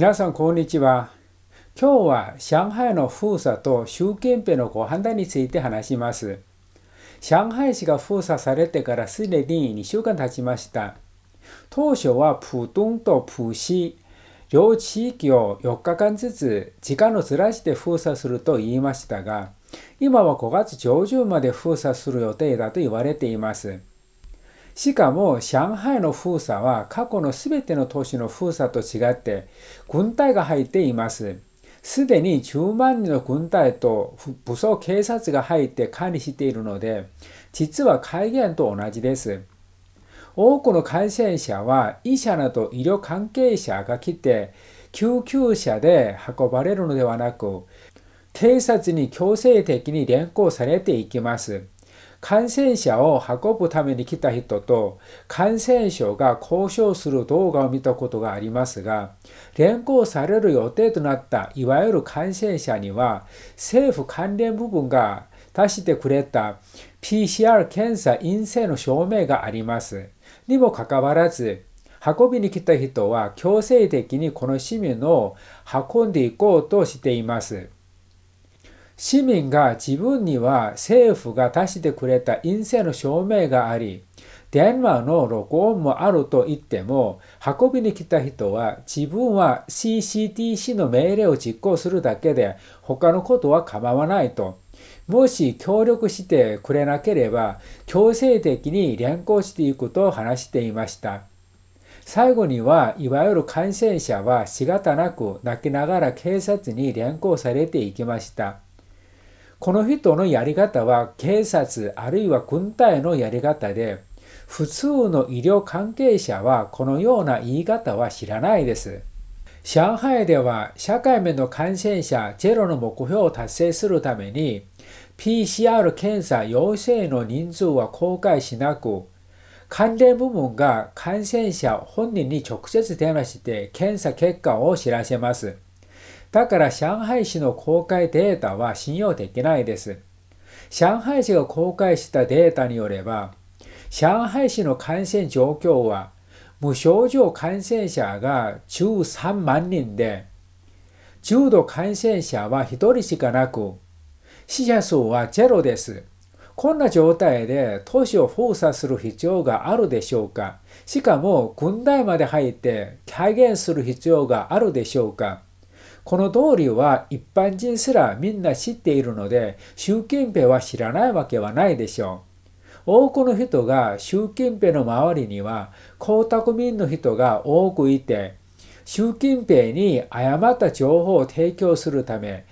皆さん、こんにちは。今日は上海の封鎖と習近平のご判断について話します。上海市が封鎖されてからすでに2週間経ちました。当初は浦東と浦西、両地域を4日間ずつ時間をずらして封鎖すると言いましたが、今は5月上旬まで封鎖する予定だと言われています。しかも上海の封鎖は過去の全ての都市の封鎖と違って軍隊が入っています。すでに10万人の軍隊と武装警察が入って管理しているので、実は戒厳と同じです。多くの感染者は医者など医療関係者が来て、救急車で運ばれるのではなく、警察に強制的に連行されていきます。感染者を運ぶために来た人と感染症が交渉する動画を見たことがありますが、連行される予定となったいわゆる感染者には、政府関連部分が出してくれた PCR 検査陰性の証明があります。にもかかわらず、運びに来た人は強制的にこの市民を運んでいこうとしています。市民が自分には政府が出してくれた陰性の証明があり、電話の録音もあると言っても、運びに来た人は自分は CCTC の命令を実行するだけで、他のことは構わないと。もし協力してくれなければ、強制的に連行していくと話していました。最後には、いわゆる感染者は仕方なく泣きながら警察に連行されていきました。この人のやり方は警察あるいは軍隊のやり方で、普通の医療関係者はこのような言い方は知らないです。上海では社会面の感染者ゼロの目標を達成するために PCR 検査陽性の人数は公開しなく関連部門が感染者本人に直接電話して検査結果を知らせます。だから上海市の公開データは信用できないです。上海市が公開したデータによれば、上海市の感染状況は無症状感染者が13万人で、重度感染者は1人しかなく、死者数はゼロです。こんな状態で都市を封鎖する必要があるでしょうかしかも軍隊まで入って加減する必要があるでしょうかこの道理は一般人すらみんな知っているので、習近平は知らないわけはないでしょう。多くの人が習近平の周りには江沢民の人が多くいて、習近平に誤った情報を提供するため、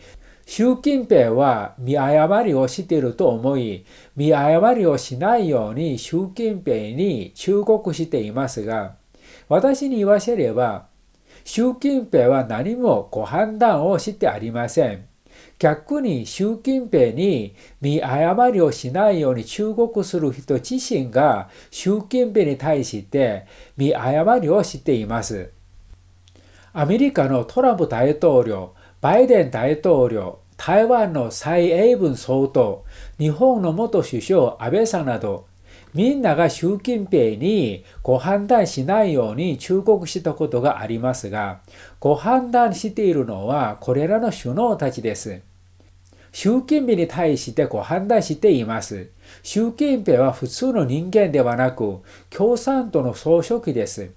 習近平は見誤りをしていると思い、見誤りをしないように習近平に忠告していますが、私に言わせれば、習近平は何もご判断をしてありません。逆に習近平に見誤りをしないように忠告する人自身が習近平に対して見誤りをしています。アメリカのトランプ大統領、バイデン大統領、台湾の蔡英文総統、日本の元首相安倍さんなどみんなが習近平にご判断しないように忠告したことがありますが、ご判断しているのはこれらの首脳たちです。習近平に対してご判断しています。習近平は普通の人間ではなく、共産党の総書記です。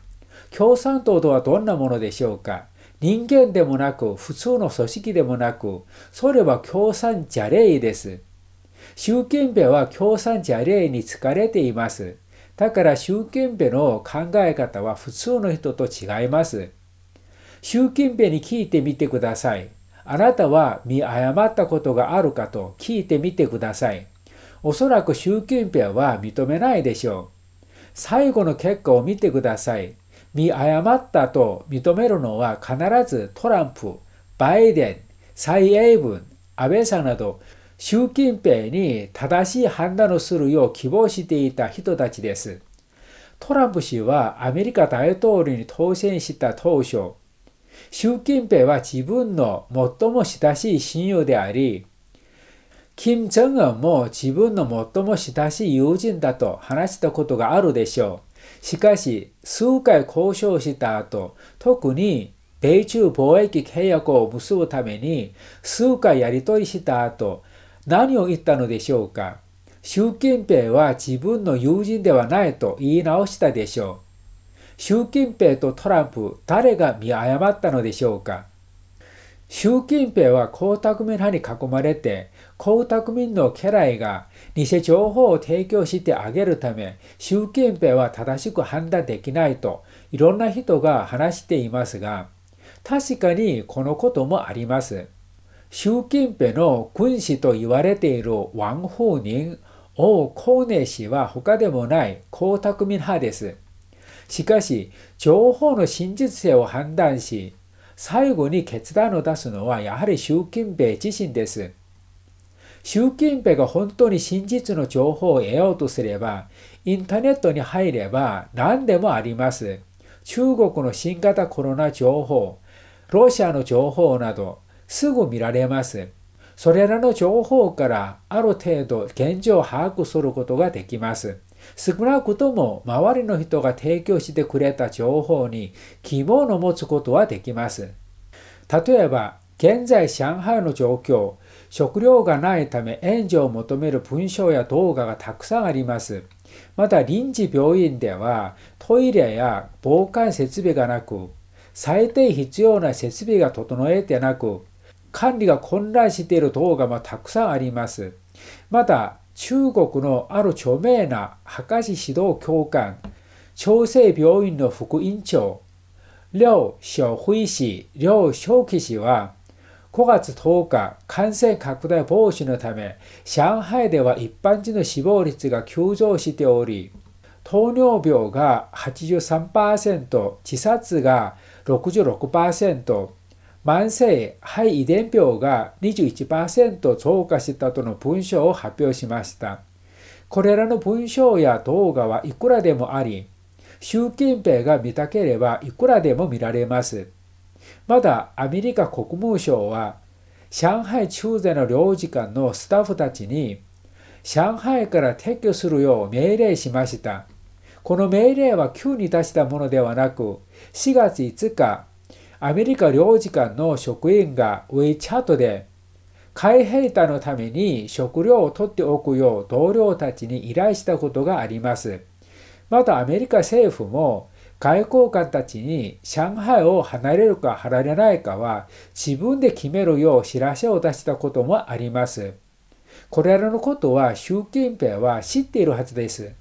共産党とはどんなものでしょうか人間でもなく、普通の組織でもなく、それは共産じゃれいです。習近平は共産者例に疲れています。だから習近平の考え方は普通の人と違います。習近平に聞いてみてください。あなたは見誤ったことがあるかと聞いてみてください。おそらく習近平は認めないでしょう。最後の結果を見てください。見誤ったと認めるのは必ずトランプ、バイデン、蔡英文、安倍さんなど習近平に正しい判断をするよう希望していた人たちです。トランプ氏はアメリカ大統領に当選した当初、習近平は自分の最も親しい親友であり、金正恩も自分の最も親しい友人だと話したことがあるでしょう。しかし、数回交渉した後、特に米中貿易契約を結ぶために数回やり取りした後、何を言ったのでしょうか習近平は自分の友人ではないと言い直したでしょう。習近平とトランプ、誰が見誤ったのでしょうか習近平は江沢民派に囲まれて、江沢民の家来が偽情報を提供してあげるため、習近平は正しく判断できないと、いろんな人が話していますが、確かにこのこともあります。習近平の君子と言われている王沪寧、王光寧氏は他でもない江沢民派です。しかし、情報の真実性を判断し、最後に決断を出すのはやはり習近平自身です。習近平が本当に真実の情報を得ようとすれば、インターネットに入れば何でもあります。中国の新型コロナ情報、ロシアの情報など、すぐ見られます。それらの情報からある程度現状を把握することができます。少なくとも周りの人が提供してくれた情報に希望の持つことはできます。例えば、現在上海の状況、食料がないため援助を求める文章や動画がたくさんあります。また臨時病院ではトイレや防寒設備がなく、最低必要な設備が整えてなく、管理が混乱している動画またくさんあります。また、中国のある著名な博士指導教官、朝鮮病院の副院長、廖小輝氏、廖小輝氏は、5月10日、感染拡大防止のため、上海では一般人の死亡率が急増しており、糖尿病が83%、自殺が66%、慢性肺遺伝病が21%増加したとの文章を発表しました。これらの文章や動画はいくらでもあり、習近平が見たければいくらでも見られます。まだアメリカ国務省は、上海駐在の領事館のスタッフたちに、上海から撤去するよう命令しました。この命令は急に出したものではなく、4月5日、アメリカ領事館の職員がウェイチャートで海兵隊のために食料を取っておくよう同僚たちに依頼したことがあります。またアメリカ政府も外交官たちに上海を離れるか離れないかは自分で決めるよう知らせを出したこともあります。これらのことは習近平は知っているはずです。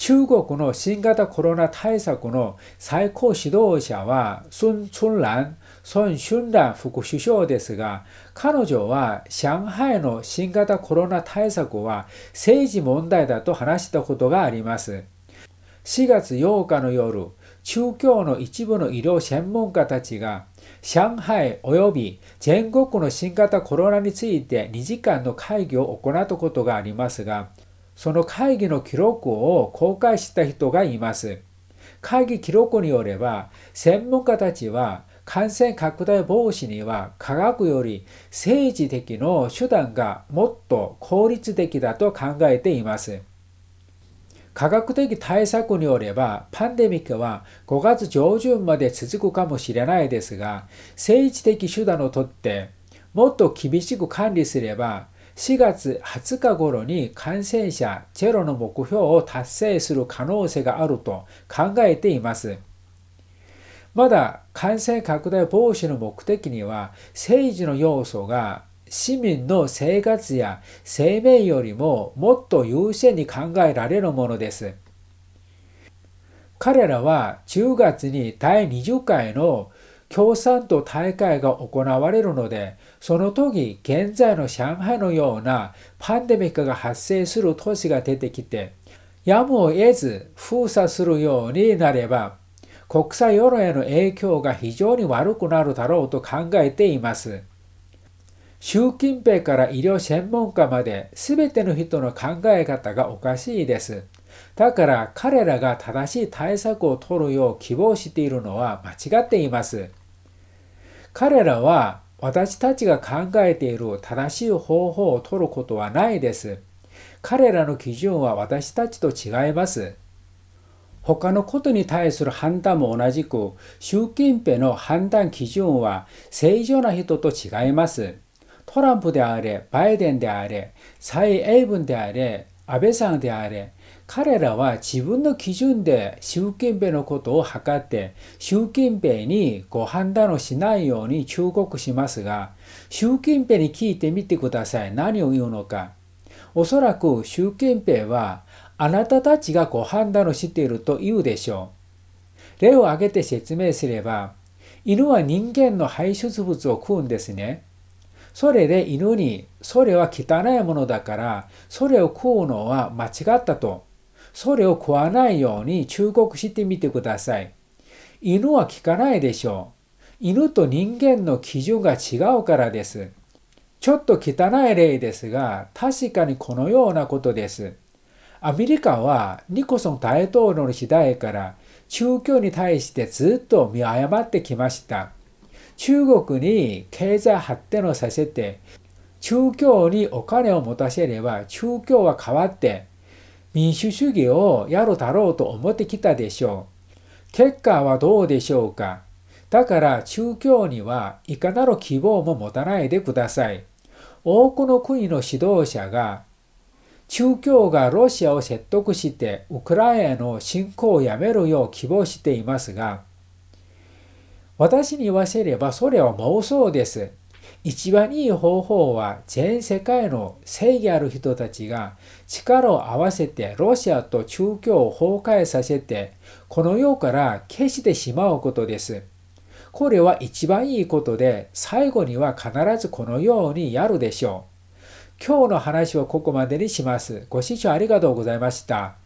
中国の新型コロナ対策の最高指導者は孫春蘭、孫春蘭副首相ですが、彼女は上海の新型コロナ対策は政治問題だと話したことがあります。4月8日の夜、中共の一部の医療専門家たちが上海及び全国の新型コロナについて2時間の会議を行ったことがありますが、その会議の記録を公開した人がいます。会議記録によれば、専門家たちは感染拡大防止には科学より政治的の手段がもっと効率的だと考えています。科学的対策によれば、パンデミックは5月上旬まで続くかもしれないですが、政治的手段をとって、もっと厳しく管理すれば、4月20日頃に感染者ゼロの目標を達成する可能性があると考えています。まだ感染拡大防止の目的には政治の要素が市民の生活や生命よりももっと優先に考えられるものです。彼らは10月に第20回の共産党大会が行われるので、その時、現在の上海のようなパンデミックが発生する都市が出てきて、やむを得ず封鎖するようになれば、国際世論への影響が非常に悪くなるだろうと考えています。習近平から医療専門家まで全ての人の考え方がおかしいです。だから彼らが正しい対策を取るよう希望しているのは間違っています。彼らは私たちが考えている正しい方法を取ることはないです。彼らの基準は私たちと違います。他のことに対する判断も同じく、習近平の判断基準は正常な人と違います。トランプであれ、バイデンであれ、蔡英文であれ、安倍さんであれ、彼らは自分の基準で習近平のことを測って習近平にご判断をしないように忠告しますが習近平に聞いてみてください何を言うのかおそらく習近平はあなたたちがご判断をしていると言うでしょう例を挙げて説明すれば犬は人間の排出物を食うんですねそれで犬に、それは汚いものだから、それを食うのは間違ったと。それを食わないように忠告してみてください。犬は聞かないでしょう。犬と人間の基準が違うからです。ちょっと汚い例ですが、確かにこのようなことです。アメリカはニコソン大統領の時代から中共に対してずっと見誤ってきました。中国に経済発展をさせて、中共にお金を持たせれば中共は変わって民主主義をやるだろうと思ってきたでしょう。結果はどうでしょうかだから宗教にはいかなる希望も持たないでください。多くの国の指導者が宗教がロシアを説得してウクライナへの侵攻をやめるよう希望していますが私に言わせればそれは妄想です。一番いい方法は全世界の正義ある人たちが力を合わせてロシアと中共を崩壊させてこの世から消してしまうことです。これは一番いいことで最後には必ずこのようにやるでしょう。今日の話はここまでにします。ご視聴ありがとうございました。